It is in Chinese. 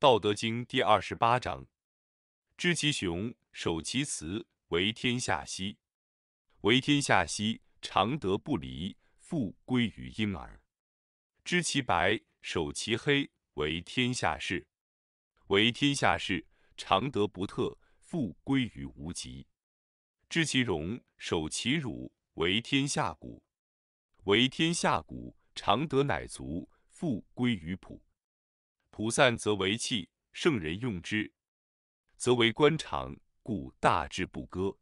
道德经第二十八章：知其雄，守其雌，为天下溪；为天下溪，常德不离，复归于婴儿。知其白，守其黑，为天下事；为天下事，常德不特，复归于无极。知其荣，守其辱，为天下谷；为天下谷，常德乃足，复归于朴。土散则为气，圣人用之，则为官长。故大制不割。